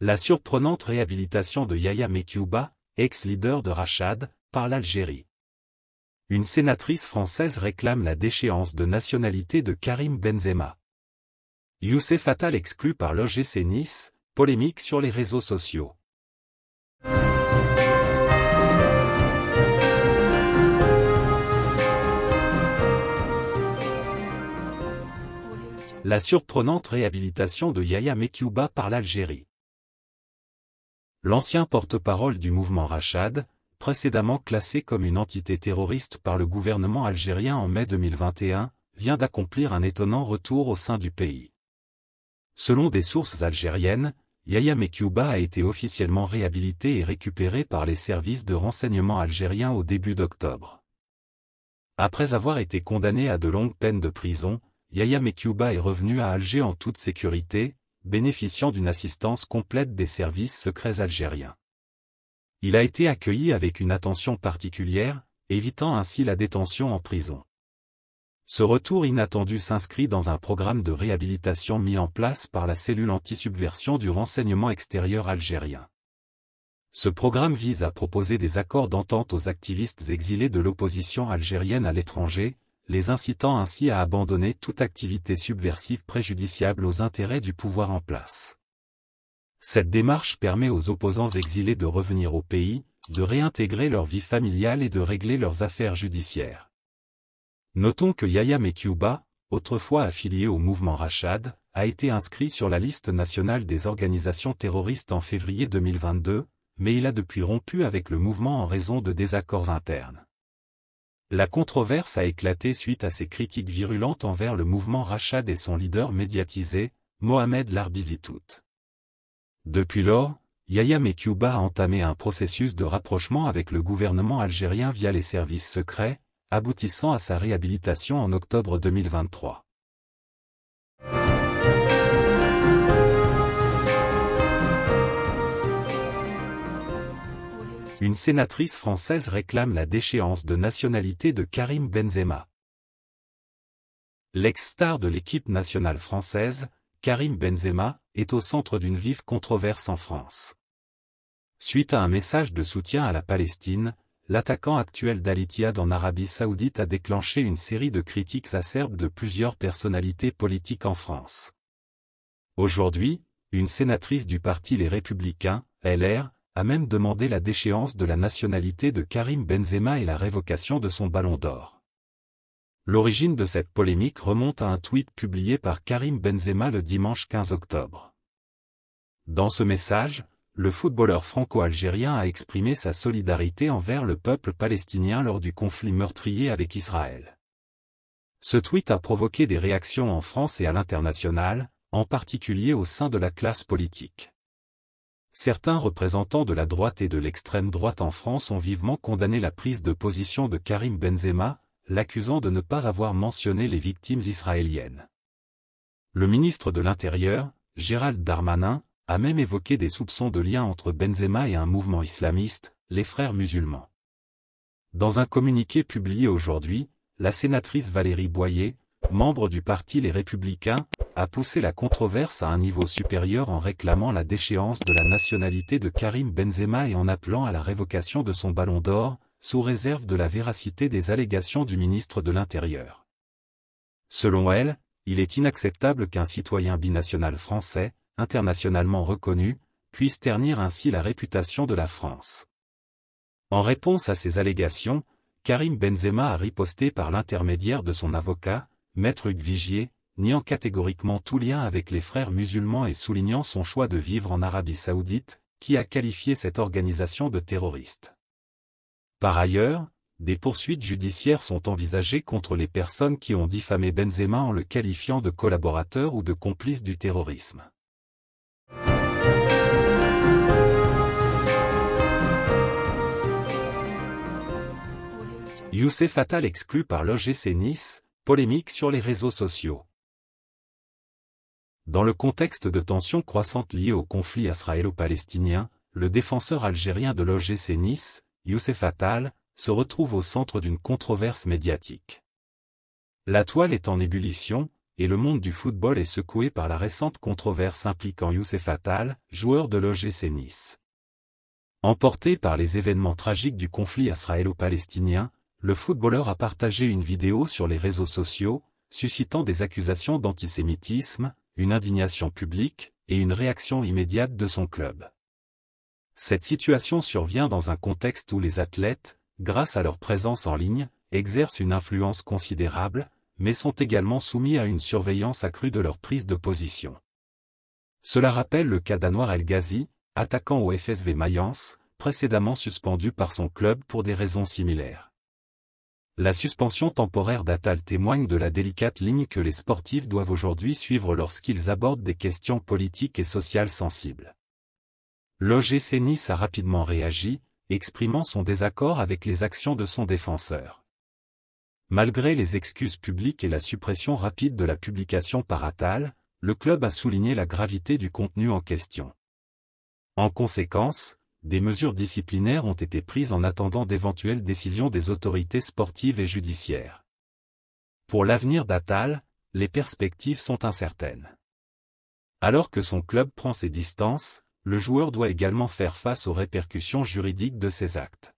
la surprenante réhabilitation de Yahya Mekyouba, ex-leader de Rachad, par l'Algérie. Une sénatrice française réclame la déchéance de nationalité de Karim Benzema. Youssef Attal exclu par l'OGC Nice, polémique sur les réseaux sociaux. La surprenante réhabilitation de Yahya Mekiouba par l'Algérie. L'ancien porte-parole du mouvement Rachad, précédemment classé comme une entité terroriste par le gouvernement algérien en mai 2021, vient d'accomplir un étonnant retour au sein du pays. Selon des sources algériennes, Yaya Mekouba a été officiellement réhabilité et récupéré par les services de renseignement algériens au début d'octobre. Après avoir été condamné à de longues peines de prison, Yaya Mekouba est revenu à Alger en toute sécurité, bénéficiant d'une assistance complète des services secrets algériens. Il a été accueilli avec une attention particulière, évitant ainsi la détention en prison. Ce retour inattendu s'inscrit dans un programme de réhabilitation mis en place par la cellule anti-subversion du renseignement extérieur algérien. Ce programme vise à proposer des accords d'entente aux activistes exilés de l'opposition algérienne à l'étranger, les incitant ainsi à abandonner toute activité subversive préjudiciable aux intérêts du pouvoir en place. Cette démarche permet aux opposants exilés de revenir au pays, de réintégrer leur vie familiale et de régler leurs affaires judiciaires. Notons que Yaya Mekyuba, autrefois affilié au mouvement Rachad, a été inscrit sur la liste nationale des organisations terroristes en février 2022, mais il a depuis rompu avec le mouvement en raison de désaccords internes. La controverse a éclaté suite à ses critiques virulentes envers le mouvement Rachad et son leader médiatisé, Mohamed Larbizitout. Depuis lors, Yaya Mekouba a entamé un processus de rapprochement avec le gouvernement algérien via les services secrets, aboutissant à sa réhabilitation en octobre 2023. une sénatrice française réclame la déchéance de nationalité de Karim Benzema. L'ex-star de l'équipe nationale française, Karim Benzema, est au centre d'une vive controverse en France. Suite à un message de soutien à la Palestine, l'attaquant actuel dal en Arabie Saoudite a déclenché une série de critiques acerbes de plusieurs personnalités politiques en France. Aujourd'hui, une sénatrice du parti Les Républicains, LR, a même demandé la déchéance de la nationalité de Karim Benzema et la révocation de son ballon d'or. L'origine de cette polémique remonte à un tweet publié par Karim Benzema le dimanche 15 octobre. Dans ce message, le footballeur franco-algérien a exprimé sa solidarité envers le peuple palestinien lors du conflit meurtrier avec Israël. Ce tweet a provoqué des réactions en France et à l'international, en particulier au sein de la classe politique certains représentants de la droite et de l'extrême droite en France ont vivement condamné la prise de position de Karim Benzema, l'accusant de ne pas avoir mentionné les victimes israéliennes. Le ministre de l'Intérieur, Gérald Darmanin, a même évoqué des soupçons de lien entre Benzema et un mouvement islamiste, les frères musulmans. Dans un communiqué publié aujourd'hui, la sénatrice Valérie Boyer, membre du parti Les Républicains, a poussé la controverse à un niveau supérieur en réclamant la déchéance de la nationalité de Karim Benzema et en appelant à la révocation de son ballon d'or, sous réserve de la véracité des allégations du ministre de l'Intérieur. Selon elle, il est inacceptable qu'un citoyen binational français, internationalement reconnu, puisse ternir ainsi la réputation de la France. En réponse à ces allégations, Karim Benzema a riposté par l'intermédiaire de son avocat, Maître Hugues Vigier, niant catégoriquement tout lien avec les frères musulmans et soulignant son choix de vivre en Arabie saoudite, qui a qualifié cette organisation de terroriste. Par ailleurs, des poursuites judiciaires sont envisagées contre les personnes qui ont diffamé Benzema en le qualifiant de collaborateur ou de complice du terrorisme. Youssef Attal exclu par l'OGC Nice, Polémique sur les réseaux sociaux. Dans le contexte de tensions croissantes liées au conflit israélo-palestinien, le défenseur algérien de l'OGC Nice, Youssef Attal, se retrouve au centre d'une controverse médiatique. La toile est en ébullition, et le monde du football est secoué par la récente controverse impliquant Youssef Attal, joueur de l'OGC Nice. Emporté par les événements tragiques du conflit israélo-palestinien, le footballeur a partagé une vidéo sur les réseaux sociaux, suscitant des accusations d'antisémitisme, une indignation publique et une réaction immédiate de son club. Cette situation survient dans un contexte où les athlètes, grâce à leur présence en ligne, exercent une influence considérable, mais sont également soumis à une surveillance accrue de leur prise de position. Cela rappelle le cas d'Anwar El Ghazi, attaquant au FSV Mayence, précédemment suspendu par son club pour des raisons similaires. La suspension temporaire d'Atal témoigne de la délicate ligne que les sportifs doivent aujourd'hui suivre lorsqu'ils abordent des questions politiques et sociales sensibles. L'OGC Nice a rapidement réagi, exprimant son désaccord avec les actions de son défenseur. Malgré les excuses publiques et la suppression rapide de la publication par Atal, le club a souligné la gravité du contenu en question. En conséquence, des mesures disciplinaires ont été prises en attendant d'éventuelles décisions des autorités sportives et judiciaires. Pour l'avenir d'Atal, les perspectives sont incertaines. Alors que son club prend ses distances, le joueur doit également faire face aux répercussions juridiques de ses actes.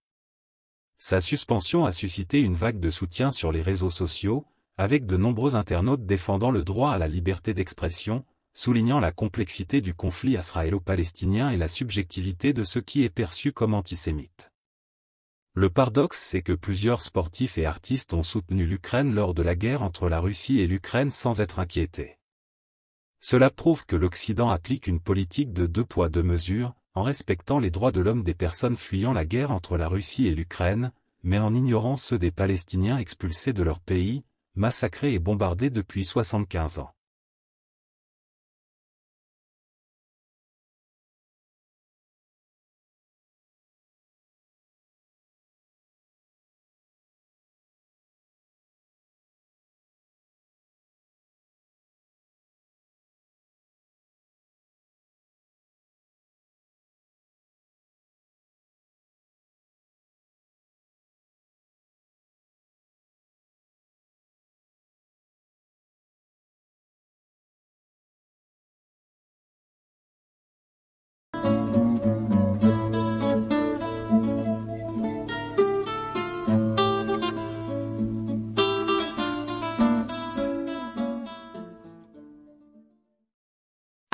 Sa suspension a suscité une vague de soutien sur les réseaux sociaux, avec de nombreux internautes défendant le droit à la liberté d'expression, soulignant la complexité du conflit israélo-palestinien et la subjectivité de ce qui est perçu comme antisémite. Le paradoxe c'est que plusieurs sportifs et artistes ont soutenu l'Ukraine lors de la guerre entre la Russie et l'Ukraine sans être inquiétés. Cela prouve que l'Occident applique une politique de deux poids deux mesures, en respectant les droits de l'homme des personnes fuyant la guerre entre la Russie et l'Ukraine, mais en ignorant ceux des Palestiniens expulsés de leur pays, massacrés et bombardés depuis 75 ans.